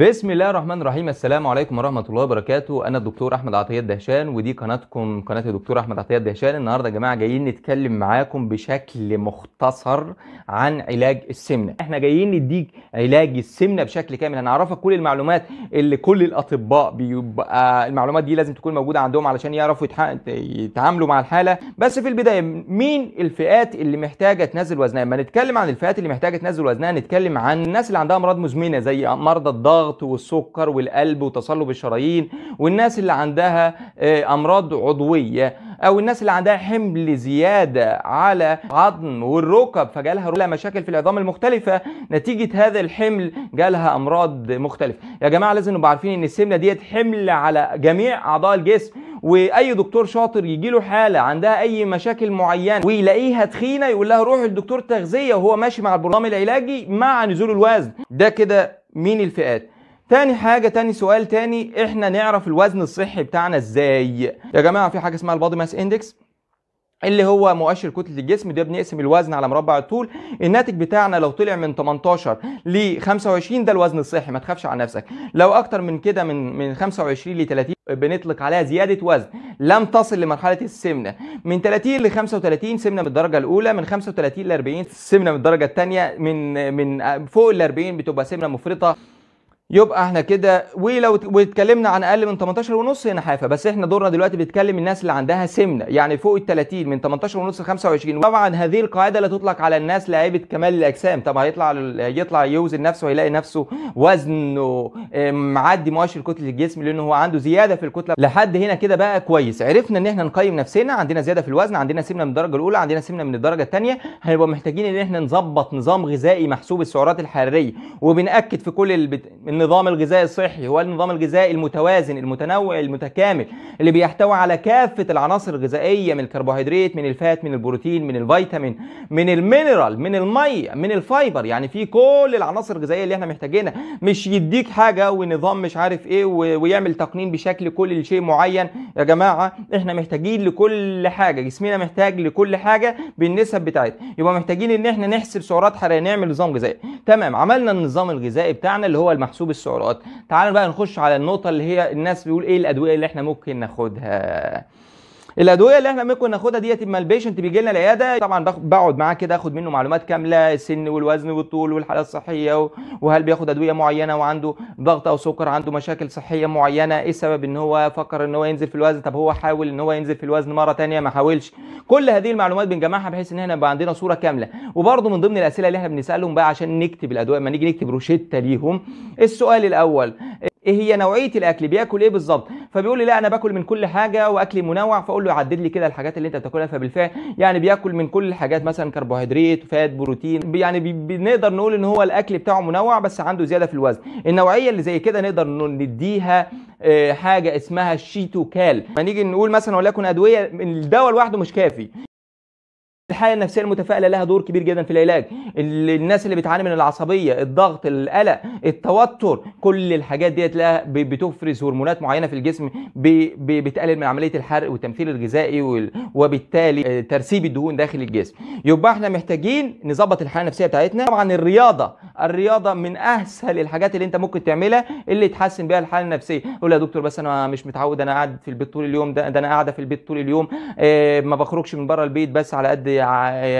بسم الله الرحمن الرحيم السلام عليكم ورحمه الله وبركاته انا الدكتور احمد عطيه الدهشان ودي قناتكم قناه الدكتور احمد عطيه الدهشان النهارده يا جماعه جايين نتكلم معاكم بشكل مختصر عن علاج السمنه احنا جايين نديك علاج السمنه بشكل كامل هنعرفك كل المعلومات اللي كل الاطباء بيبقى آه، المعلومات دي لازم تكون موجوده عندهم علشان يعرفوا يتعاملوا مع الحاله بس في البدايه مين الفئات اللي محتاجه تنزل وزنها اما نتكلم عن الفئات اللي محتاجه تنزل وزنها نتكلم عن الناس اللي عندها امراض مزمنه زي مرضى الضغط الضغط والسكر والقلب وتصلب الشرايين والناس اللي عندها آه، امراض عضويه او الناس اللي عندها حمل زياده على عظم والركب فجالها لها مشاكل في العظام المختلفه نتيجه هذا الحمل جالها امراض مختلفه يا جماعه لازم نبقى عارفين ان السمنه ديت حمل على جميع اعضاء الجسم واي دكتور شاطر يجي له حاله عندها اي مشاكل معينه ويلاقيها تخينه يقول لها روح لدكتور تغذيه وهو ماشي مع البرنامج العلاجي مع نزول الوزن ده كده مين الفئات تاني حاجه تاني سؤال تاني احنا نعرف الوزن الصحي بتاعنا ازاي يا جماعه في حاجه اسمها البادي ماس اندكس اللي هو مؤشر كتله الجسم ده بنقسم الوزن على مربع الطول الناتج بتاعنا لو طلع من 18 ل 25 ده الوزن الصحي ما تخافش على نفسك لو اكتر من كده من من 25 ل 30 بنطلق عليها زياده وزن لم تصل لمرحله السمنه من 30 ل 35 سمنه من الدرجه الاولى من 35 ل 40 سمنه من الدرجه الثانيه من من فوق ال 40 بتبقى سمنه مفرطه يبقى احنا كده ولو واتكلمنا عن اقل من 18 ونص هنا حافه بس احنا دورنا دلوقتي بنتكلم الناس اللي عندها سمنه يعني فوق ال 30 من 18 ونص ل 25 طبعا هذه القاعده لا تطلق على الناس لعيبه كمال الاجسام طب هيطلع يطلع يوزن نفسه ويلاقي نفسه وزنه معدي مؤشر كتله الجسم لانه هو عنده زياده في الكتله لحد هنا كده بقى كويس عرفنا ان احنا نقيم نفسنا عندنا زياده في الوزن عندنا سمنه من الدرجه الاولى عندنا سمنه من الدرجه الثانيه هنبقى محتاجين ان احنا نظبط نظام غذائي محسوب السعرات الحراريه وبناكد في كل البت... النظام الغذائي الصحي هو النظام الغذائي المتوازن المتنوع المتكامل اللي بيحتوي على كافه العناصر الغذائيه من الكربوهيدرات من الفات من البروتين من الفيتامين من المينرال من الميه من الفايبر يعني في كل العناصر الغذائيه اللي احنا محتاجينها مش يديك حاجه ونظام مش عارف ايه ويعمل تقنين بشكل كل شيء معين يا جماعه احنا محتاجين لكل حاجه جسمنا محتاج لكل حاجه بالنسب بتاعتها يبقى محتاجين ان احنا نحسب سعرات حراريه نعمل نظام غذائي تمام عملنا النظام الغذائي بتاعنا اللي هو المحسوب بالسعرات تعالوا بقى نخش على النقطه اللي هي الناس بيقول ايه الادويه اللي احنا ممكن ناخدها الادويه اللي احنا ممكن ناخدها ديت اما البيشنت بيجي لنا العياده طبعا بقعد معاه كده اخد منه معلومات كامله السن والوزن والطول والحاله الصحيه وهل بياخد ادويه معينه وعنده ضغط او سكر عنده مشاكل صحيه معينه ايه السبب ان هو فكر ان هو ينزل في الوزن طب هو حاول ان هو ينزل في الوزن مره ثانيه ما حاولش كل هذه المعلومات بنجمعها بحيث ان احنا يبقى عندنا صوره كامله وبرده من ضمن الاسئله اللي احنا بنسالهم بقى عشان نكتب الادويه لما نيجي نكتب روشته ليهم السؤال الاول ايه هي نوعيه الاكل بياكل ايه بالظبط فبيقول لي لا انا باكل من كل حاجه واكلي منوع فاقول له عدد لي كده الحاجات اللي انت بتاكلها فبالفعل يعني بياكل من كل الحاجات مثلا كربوهيدرات فات بروتين يعني بنقدر نقول ان هو الاكل بتاعه منوع بس عنده زياده في الوزن النوعيه اللي زي كده نقدر نديها آه، حاجه اسمها الشيتوكال ما نيجي نقول مثلا وليكن ادويه الدواء لوحده مش كافي الحاله النفسيه المتفائله لها دور كبير جدا في العلاج الناس اللي بتعاني من العصبيه الضغط القلق التوتر كل الحاجات ديت لها بتفرز هرمونات معينه في الجسم بتقلل من عمليه الحرق والتمثيل الغذائي وبالتالي آه، ترسيب الدهون داخل الجسم يبقى احنا محتاجين نظبط الحاله النفسيه بتاعتنا طبعا الرياضه الرياضه من اسهل الحاجات اللي انت ممكن تعملها اللي تحسن بيها الحاله النفسيه يقول يا دكتور بس انا مش متعود انا قاعد في البيت طول اليوم ده, ده انا قاعده في البيت طول اليوم اه ما بخرجش من بره البيت بس على قد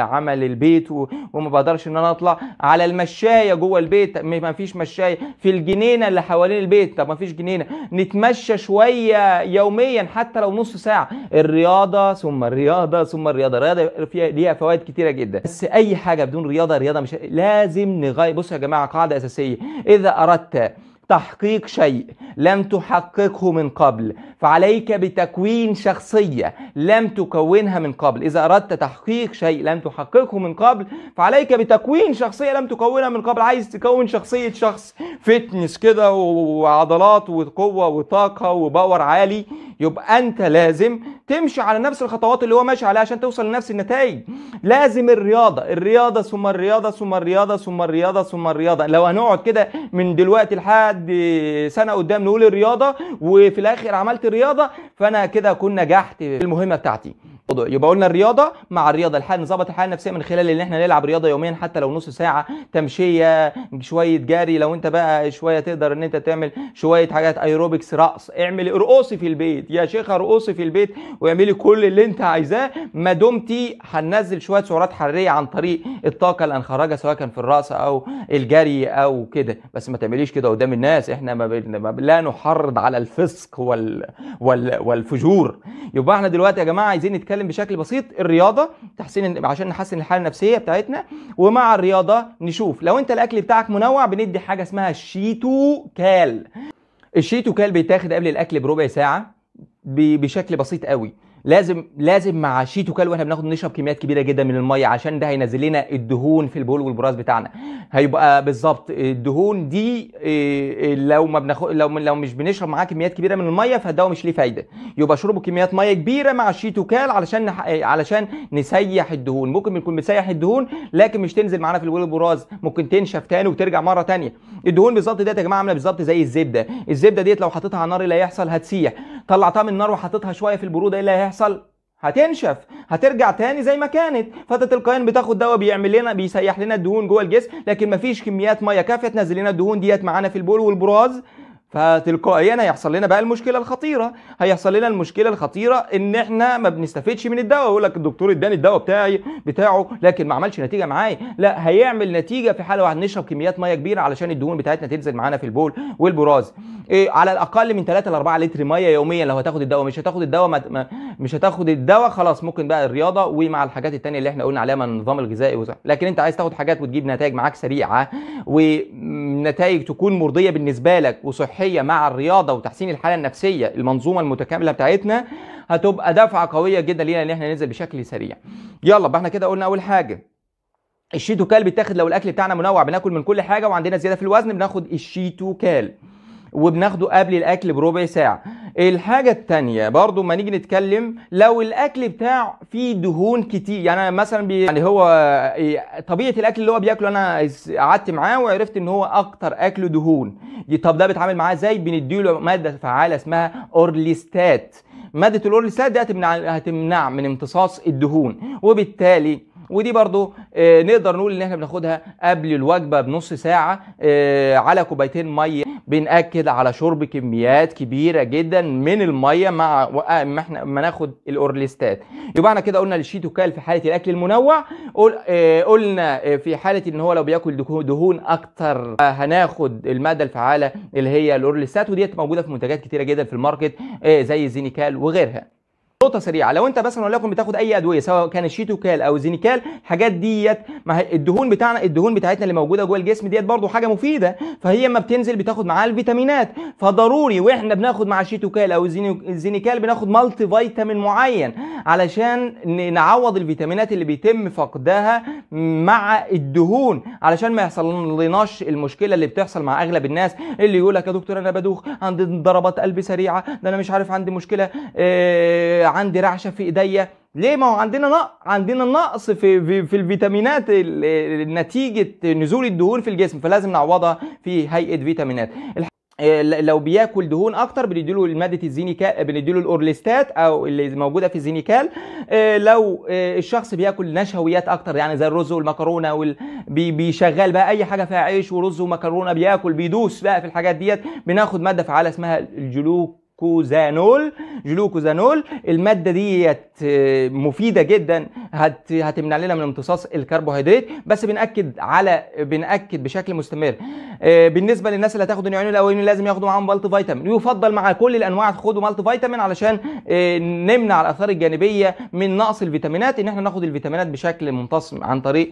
عمل البيت وما بقدرش ان انا اطلع على المشايه جوه البيت ما فيش مشايه في الجنينه اللي حوالين البيت طب ما فيش جنينه نتمشى شويه يوميا حتى لو نص ساعه الرياضه ثم الرياضه ثم الرياضه الرياضه فيها ليها فوائد كتيره جدا بس اي حاجه بدون رياضه رياضه مش لازم نغير بصوا يا جماعه قاعده اساسيه اذا اردت تحقيق شيء لم تحققه من قبل فعليك بتكوين شخصية لم تكونها من قبل إذا أردت تحقيق شيء لم تحققه من قبل فعليك بتكوين شخصية لم تكونها من قبل عايز تكون شخصية شخص فتنس كده وعضلات وقوة وطاقة وباور عالي يبقى أنت لازم تمشي على نفس الخطوات اللي هو ماشي عليها عشان توصل لنفس النتائج لازم الرياضه الرياضه ثم الرياضه ثم الرياضه ثم الرياضه ثم الرياضه لو هنقعد كده من دلوقتي لحد سنه قدام نقول الرياضه وفي الاخر عملت الرياضه فانا كده اكون نجحت في المهمه بتاعتي الموضوع يبقى قلنا الرياضه مع الرياضه الحال نظبط الحاله النفسيه من خلال ان احنا نلعب رياضه يوميا حتى لو نص ساعه تمشيه شويه جري لو انت بقى شويه تقدر ان انت تعمل شويه حاجات ايروبكس رقص اعمل ارقصي في البيت يا شيخه ارقصي في البيت واعملي كل اللي انت عايزاه ما دمتي هننزل شويه سعرات حراريه عن طريق الطاقه اللي هنخرجها سواء كان في الرقص او الجري او كده بس ما تعمليش كده قدام الناس احنا ما, لا نحرض على الفسق وال... وال... والفجور يبقى احنا دلوقتي يا جماعه عايزين نتكلم نتكلم بشكل بسيط الرياضه تحسين عشان نحسن الحاله النفسيه بتاعتنا ومع الرياضه نشوف لو انت الاكل بتاعك منوع بندي حاجه اسمها الشيتو كال الشيتو كال بيتاخد قبل الاكل بربع ساعه بشكل بسيط قوي لازم لازم مع شيتو كال واحنا بناخد نشرب كميات كبيره جدا من الميه عشان ده هينزل لنا الدهون في البول والبراز بتاعنا هيبقى بالظبط الدهون دي آه، آه، لو ما بناخد لو لو مش بنشرب معاه كميات كبيره من الميه فده مش ليه فايده يبقى شربوا كميات ميه كبيره مع شيتو كال علشان آه، علشان نسيح الدهون ممكن بنكون بنسيح الدهون لكن مش تنزل معانا في البول والبراز ممكن تنشف تاني وترجع مره تانيه الدهون بالظبط ديت يا جماعه عامله بالظبط زي الزبده الزبده ديت لو حطيتها على النار اللي هيحصل هتسيح طلعتها من النار وحطيتها شويه في البروده ايه اللي هيحصل هتنشف هترجع تاني زي ما كانت فانت تلقائيا بتاخد دواء بيعمل لنا بيسيح لنا الدهون جوه الجسم لكن مفيش كميات ميه كافيه تنزل لنا الدهون ديت معانا في البول والبراز فتلقائيا هيحصل لنا بقى المشكله الخطيره هيحصل لنا المشكله الخطيره ان احنا ما بنستفدش من الدواء يقول لك الدكتور اداني الدواء بتاعي بتاعه لكن ما عملش نتيجه معايا لا هيعمل نتيجه في حاله واحد نشرب كميات ميه كبيره علشان الدهون بتاعتنا تنزل معانا في البول والبراز إيه على الاقل من 3 ل 4 لتر ميه يوميا لو هتاخد الدواء مش هتاخد الدواء مش هتاخد الدواء خلاص ممكن بقى الرياضه ومع الحاجات الثانيه اللي احنا قلنا عليها من النظام الغذائي وزي. لكن انت عايز تاخد حاجات وتجيب نتائج معاك سريعه ونتائج تكون مرضيه بالنسبه لك وصحيه الصحيه مع الرياضه وتحسين الحاله النفسيه المنظومه المتكامله بتاعتنا هتبقى دفعه قويه جدا لينا ان احنا ننزل بشكل سريع يلا بقى احنا كده قلنا اول حاجه الشيتو كال بيتاخد لو الاكل بتاعنا منوع بناكل من كل حاجه وعندنا زياده في الوزن بناخد الشيتو كال وبناخده قبل الاكل بربع ساعه الحاجه الثانيه برضو ما نيجي نتكلم لو الاكل بتاعه فيه دهون كتير يعني مثلا بي يعني هو إيه، طبيعه الاكل اللي هو بياكله انا قعدت معاه وعرفت ان هو اكتر اكله دهون طب ده بيتعامل معاه ازاي بنديله ماده فعاله اسمها اورليستات ماده الاورليستات دي هتمنع هتمنع من امتصاص الدهون وبالتالي ودي برضو آه، نقدر نقول ان احنا بناخدها قبل الوجبه بنص ساعه آه، على كوبايتين ميه بناكد على شرب كميات كبيره جدا من الميه مع آه، ما احنا ما ناخد الاورليستات يبقى احنا كده قلنا كال في حاله الاكل المنوع قلنا في حاله ان هو لو بياكل دهون اكتر هناخد الماده الفعاله اللي هي الاورليستات وديت موجوده في منتجات كتيره جدا في الماركت زي زينيكال وغيرها نقطه سريعه لو انت مثلا وليكن بتاخد اي ادويه سواء كان الشيتوكال او زينيكال الحاجات ديت ما الدهون بتاعنا الدهون بتاعتنا اللي موجوده جوه الجسم ديت برضو حاجه مفيده فهي اما بتنزل بتاخد معاها الفيتامينات فضروري واحنا بناخد مع الشيتوكال او الزينيكال بناخد مالتي فيتامين معين علشان نعوض الفيتامينات اللي بيتم فقدها مع الدهون علشان ما يحصل لناش المشكله اللي بتحصل مع اغلب الناس اللي يقول لك يا دكتور انا بدوخ عندي ضربات قلب سريعه ده انا مش عارف عندي مشكله آه، عندي رعشه في ايديا ليه ما هو عندنا نقص عندنا نقص في في, في الفيتامينات نتيجه نزول الدهون في الجسم فلازم نعوضها في هيئه فيتامينات آه، لو بياكل دهون اكتر بنديله ماده الزينيكال بنديله الاورليستات او اللي موجوده في الزينيكال آه، لو آه، الشخص بياكل نشويات اكتر يعني زي الرز والمكرونه وال... بيشغل بقى اي حاجه فيها عيش ورز ومكرونه بياكل بيدوس بقى في الحاجات ديت بناخد ماده فعاله اسمها الجلوك جلوكوزانول جلوكوزانول الماده ديت آه، مفيده جدا هت هتمنع لنا من امتصاص الكربوهيدرات بس بناكد على بناكد بشكل مستمر آه، بالنسبه للناس اللي هتاخد النوعين الاولين لازم ياخدوا معاهم مالتي فيتامين يفضل مع كل الانواع تاخدوا مالتي فيتامين علشان آه، نمنع الاثار الجانبيه من نقص الفيتامينات ان احنا ناخد الفيتامينات بشكل منتصم عن طريق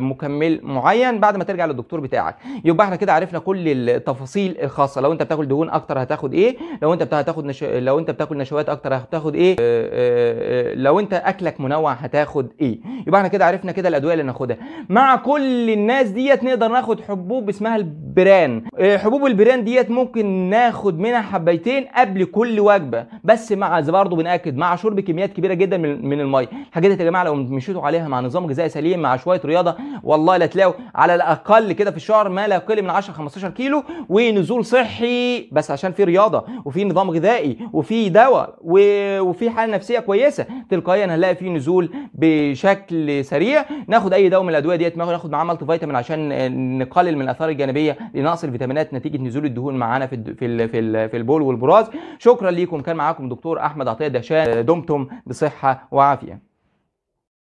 مكمل معين بعد ما ترجع للدكتور بتاعك يبقى احنا كده عرفنا كل التفاصيل الخاصه لو انت بتاكل دهون اكتر هتاخد ايه لو انت انت هتاخد نشو... لو انت بتاكل نشويات اكتر هتاخد ايه آه، آه، آه، لو انت اكلك منوع هتاخد ايه يبقى احنا كده عرفنا كده الادويه اللي ناخدها مع كل الناس ديت نقدر ناخد حبوب اسمها البران حبوب البران ديت ممكن ناخد منها حبيتين قبل كل وجبه بس مع برضه بناكد مع شرب كميات كبيره جدا من, من الميه الحاجات دي يا جماعه لو مشيتوا عليها مع نظام غذائي سليم مع شويه رياضه والله لا تلاقوا على الاقل كده في الشهر ما لا يقل من 10 15 كيلو ونزول صحي بس عشان في رياضه وفي نظام نظام غذائي وفي دواء وفي حاله نفسيه كويسه تلقائيا هنلاقي في نزول بشكل سريع ناخد اي دواء من الادويه ديت ناخد معاه ملتي فيتامين عشان نقلل من الاثار الجانبيه لنقص الفيتامينات نتيجه نزول الدهون معانا في في في, في البول والبراز شكرا ليكم كان معاكم دكتور احمد عطيه دهشان دمتم بصحه وعافيه